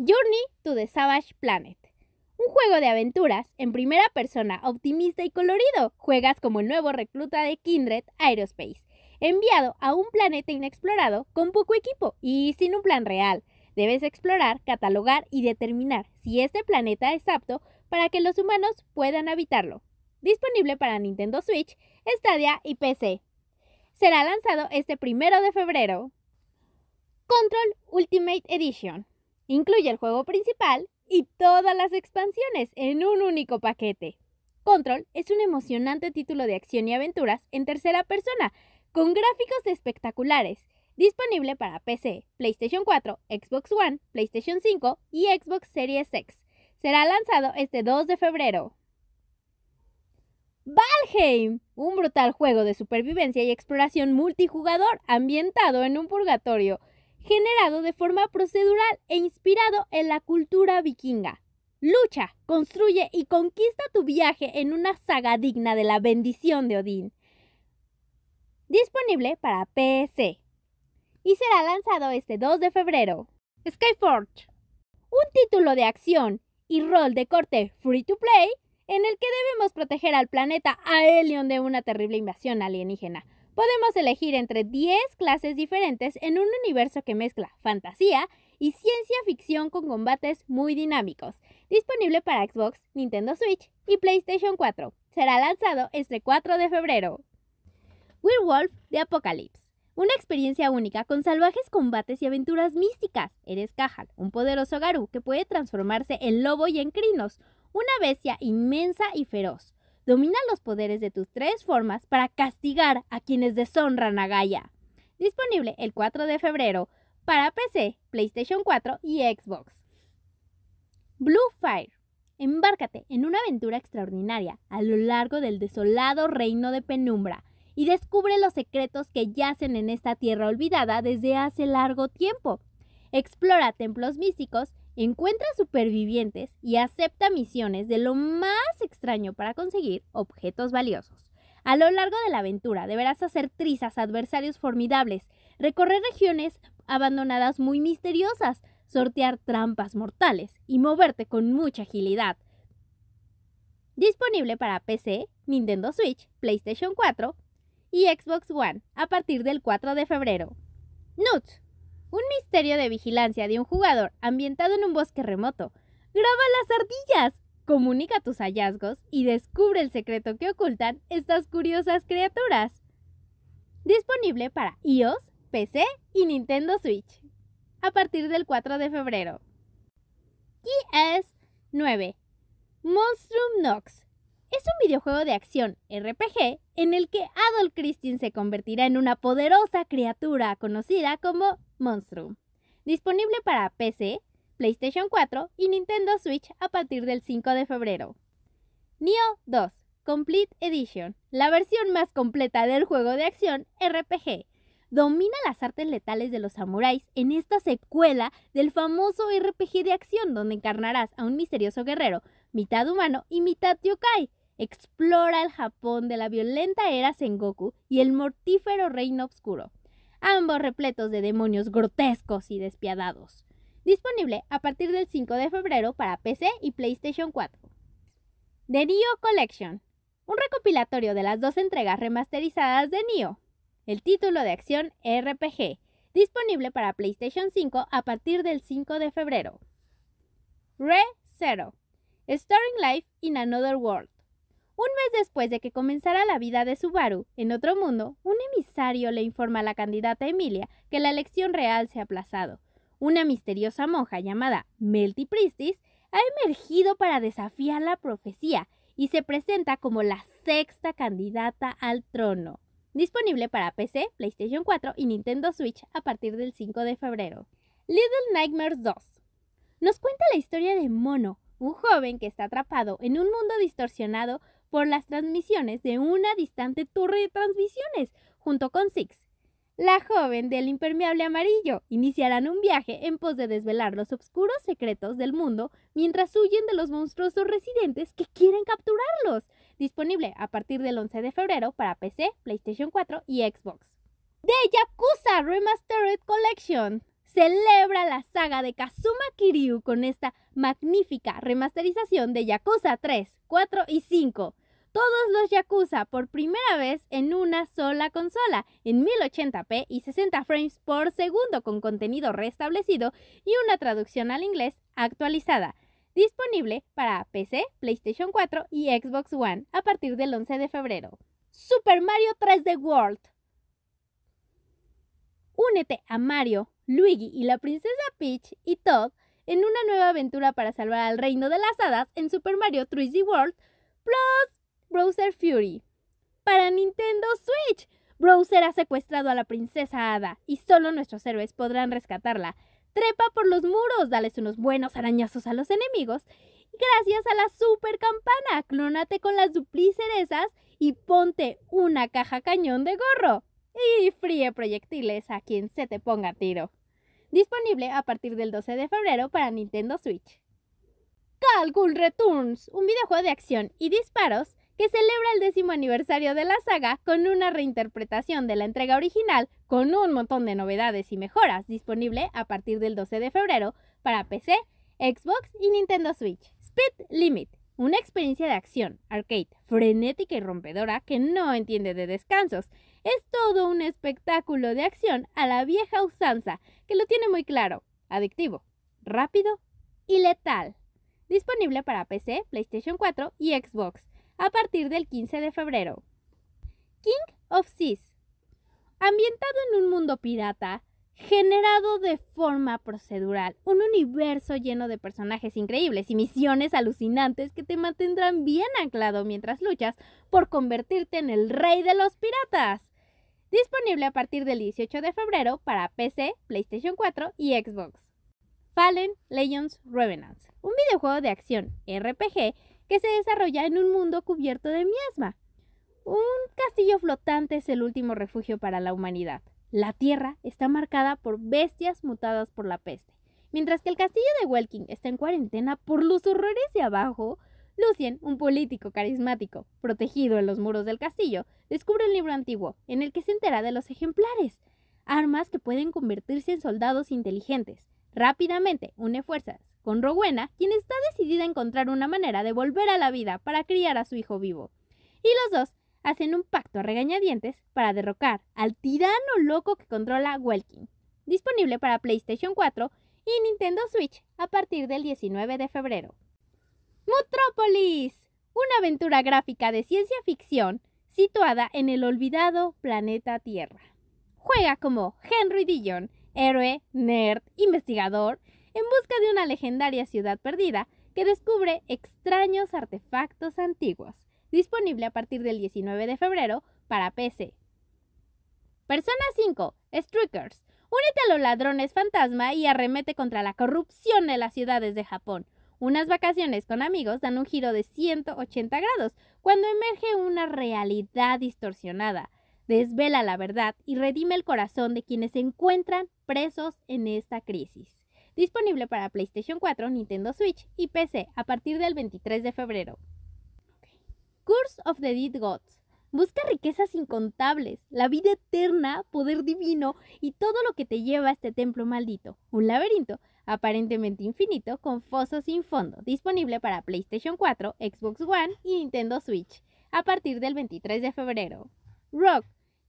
Journey to the Savage Planet. Un juego de aventuras en primera persona, optimista y colorido. Juegas como el nuevo recluta de Kindred Aerospace, enviado a un planeta inexplorado con poco equipo y sin un plan real. Debes explorar, catalogar y determinar si este planeta es apto para que los humanos puedan habitarlo. Disponible para Nintendo Switch, Stadia y PC. Será lanzado este primero de febrero. Control Ultimate Edition. Incluye el juego principal y todas las expansiones en un único paquete. Control es un emocionante título de acción y aventuras en tercera persona, con gráficos espectaculares, disponible para PC, PlayStation 4, Xbox One, PlayStation 5 y Xbox Series X. Será lanzado este 2 de febrero. Valheim, un brutal juego de supervivencia y exploración multijugador ambientado en un purgatorio generado de forma procedural e inspirado en la cultura vikinga. Lucha, construye y conquista tu viaje en una saga digna de la bendición de Odín. Disponible para PC. Y será lanzado este 2 de febrero. Skyforge. Un título de acción y rol de corte free to play en el que debemos proteger al planeta Aelion de una terrible invasión alienígena. Podemos elegir entre 10 clases diferentes en un universo que mezcla fantasía y ciencia ficción con combates muy dinámicos, disponible para Xbox, Nintendo Switch y PlayStation 4. Será lanzado este 4 de febrero. Werewolf de Apocalypse. Una experiencia única con salvajes combates y aventuras místicas. Eres Cajal, un poderoso garú que puede transformarse en lobo y en crinos, una bestia inmensa y feroz. Domina los poderes de tus tres formas para castigar a quienes deshonran a Gaia. Disponible el 4 de febrero para PC, PlayStation 4 y Xbox. Blue Fire. Embárcate en una aventura extraordinaria a lo largo del desolado reino de penumbra y descubre los secretos que yacen en esta tierra olvidada desde hace largo tiempo. Explora templos místicos encuentra supervivientes y acepta misiones de lo más extraño para conseguir objetos valiosos. A lo largo de la aventura deberás hacer trizas a adversarios formidables, recorrer regiones abandonadas muy misteriosas, sortear trampas mortales y moverte con mucha agilidad. Disponible para PC, Nintendo Switch, PlayStation 4 y Xbox One a partir del 4 de febrero. Nuts. Un misterio de vigilancia de un jugador ambientado en un bosque remoto. ¡Graba las ardillas! Comunica tus hallazgos y descubre el secreto que ocultan estas curiosas criaturas. Disponible para iOS, PC y Nintendo Switch. A partir del 4 de febrero. Y es 9. Monstrum Nox es un videojuego de acción RPG en el que Adolf Christine se convertirá en una poderosa criatura conocida como Monstrum. Disponible para PC, PlayStation 4 y Nintendo Switch a partir del 5 de febrero. Neo 2 Complete Edition, la versión más completa del juego de acción RPG, domina las artes letales de los samuráis en esta secuela del famoso RPG de acción donde encarnarás a un misterioso guerrero, mitad humano y mitad yokai, explora el Japón de la violenta era Sengoku y el mortífero reino oscuro, ambos repletos de demonios grotescos y despiadados. Disponible a partir del 5 de febrero para PC y PlayStation 4. The Nioh Collection, un recopilatorio de las dos entregas remasterizadas de Nioh. el título de acción RPG, disponible para PlayStation 5 a partir del 5 de febrero. Re Zero, Starring Life in Another World, un mes después de que comenzara la vida de Subaru, en otro mundo, un emisario le informa a la candidata Emilia que la elección real se ha aplazado. Una misteriosa monja llamada Meltipristis ha emergido para desafiar la profecía y se presenta como la sexta candidata al trono. Disponible para PC, PlayStation 4 y Nintendo Switch a partir del 5 de febrero. Little Nightmares 2 nos cuenta la historia de Mono, un joven que está atrapado en un mundo distorsionado por las transmisiones de una distante torre de transmisiones junto con Six. La joven del impermeable amarillo iniciarán un viaje en pos de desvelar los oscuros secretos del mundo mientras huyen de los monstruosos residentes que quieren capturarlos. Disponible a partir del 11 de febrero para PC, PlayStation 4 y Xbox. The Yakuza Remastered Collection celebra la saga de Kazuma Kiryu con esta magnífica remasterización de Yakuza 3, 4 y 5 todos los Yakuza por primera vez en una sola consola, en 1080p y 60 frames por segundo con contenido restablecido y una traducción al inglés actualizada, disponible para PC, PlayStation 4 y Xbox One a partir del 11 de febrero. Super Mario 3D World. Únete a Mario, Luigi y la princesa Peach y Todd en una nueva aventura para salvar al reino de las hadas en Super Mario 3D World Plus Browser Fury. Para Nintendo Switch, Browser ha secuestrado a la princesa Ada y solo nuestros héroes podrán rescatarla. Trepa por los muros, dales unos buenos arañazos a los enemigos. Gracias a la super campana, clónate con las duplicerezas y ponte una caja cañón de gorro. Y fríe proyectiles a quien se te ponga tiro. Disponible a partir del 12 de febrero para Nintendo Switch. Calcul Returns, un videojuego de acción y disparos que celebra el décimo aniversario de la saga con una reinterpretación de la entrega original con un montón de novedades y mejoras disponible a partir del 12 de febrero para PC, Xbox y Nintendo Switch. Speed Limit, una experiencia de acción, arcade, frenética y rompedora que no entiende de descansos. Es todo un espectáculo de acción a la vieja usanza, que lo tiene muy claro, adictivo, rápido y letal. Disponible para PC, PlayStation 4 y Xbox a partir del 15 de febrero. King of Seas. Ambientado en un mundo pirata, generado de forma procedural, un universo lleno de personajes increíbles y misiones alucinantes que te mantendrán bien anclado mientras luchas por convertirte en el rey de los piratas. Disponible a partir del 18 de febrero para PC, PlayStation 4 y Xbox. Fallen Legends Revenants, un videojuego de acción RPG que se desarrolla en un mundo cubierto de miasma. Un castillo flotante es el último refugio para la humanidad. La Tierra está marcada por bestias mutadas por la peste. Mientras que el castillo de Welkin está en cuarentena por los horrores de abajo, Lucien, un político carismático, protegido en los muros del castillo, descubre un libro antiguo en el que se entera de los ejemplares, armas que pueden convertirse en soldados inteligentes. Rápidamente une fuerzas con Rowena, quien está decidida a encontrar una manera de volver a la vida para criar a su hijo vivo. Y los dos hacen un pacto a regañadientes para derrocar al tirano loco que controla Welkin. Disponible para PlayStation 4 y Nintendo Switch a partir del 19 de febrero. Mutrópolis, una aventura gráfica de ciencia ficción situada en el olvidado planeta Tierra. Juega como Henry Dillon, héroe, nerd, investigador, en busca de una legendaria ciudad perdida que descubre extraños artefactos antiguos, disponible a partir del 19 de febrero para PC. Persona 5, Strikers. Únete a los ladrones fantasma y arremete contra la corrupción de las ciudades de Japón. Unas vacaciones con amigos dan un giro de 180 grados cuando emerge una realidad distorsionada. Desvela la verdad y redime el corazón de quienes se encuentran presos en esta crisis disponible para PlayStation 4, Nintendo Switch y PC a partir del 23 de febrero. Curse of the Dead Gods. Busca riquezas incontables, la vida eterna, poder divino y todo lo que te lleva a este templo maldito, un laberinto aparentemente infinito con fosos sin fondo, disponible para PlayStation 4, Xbox One y Nintendo Switch, a partir del 23 de febrero. Rock,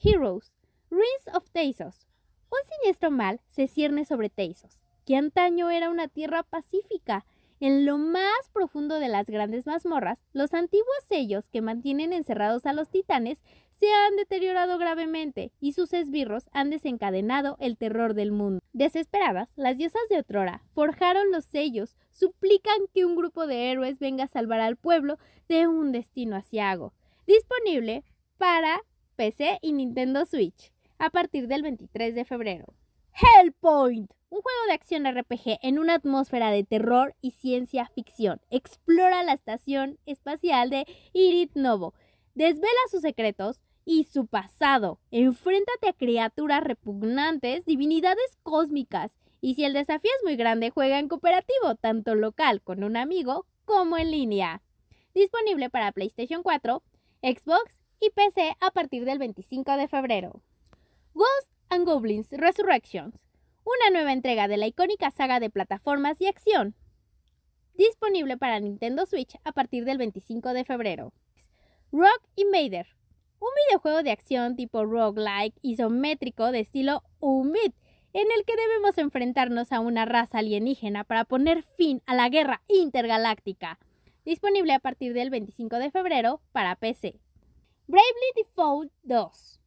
Heroes, Rings of Teisos. Un siniestro mal se cierne sobre Teisos que antaño era una tierra pacífica. En lo más profundo de las grandes mazmorras, los antiguos sellos que mantienen encerrados a los titanes se han deteriorado gravemente y sus esbirros han desencadenado el terror del mundo. Desesperadas, las diosas de Otrora forjaron los sellos, suplican que un grupo de héroes venga a salvar al pueblo de un destino asiago. Disponible para PC y Nintendo Switch a partir del 23 de febrero. Hellpoint un juego de acción RPG en una atmósfera de terror y ciencia ficción. Explora la estación espacial de Irit Novo, desvela sus secretos y su pasado. Enfréntate a criaturas repugnantes, divinidades cósmicas. Y si el desafío es muy grande, juega en cooperativo, tanto local con un amigo como en línea. Disponible para PlayStation 4, Xbox y PC a partir del 25 de febrero. Ghosts and Goblins Resurrections una nueva entrega de la icónica saga de plataformas y acción, disponible para Nintendo Switch a partir del 25 de febrero. Rock Invader, un videojuego de acción tipo roguelike isométrico de estilo Umid, en el que debemos enfrentarnos a una raza alienígena para poner fin a la guerra intergaláctica, disponible a partir del 25 de febrero para PC. Bravely Default 2.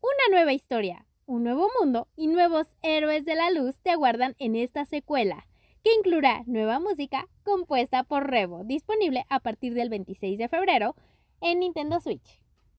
Una nueva historia, un nuevo mundo y nuevos héroes de la luz te aguardan en esta secuela, que incluirá nueva música compuesta por Revo, disponible a partir del 26 de febrero en Nintendo Switch.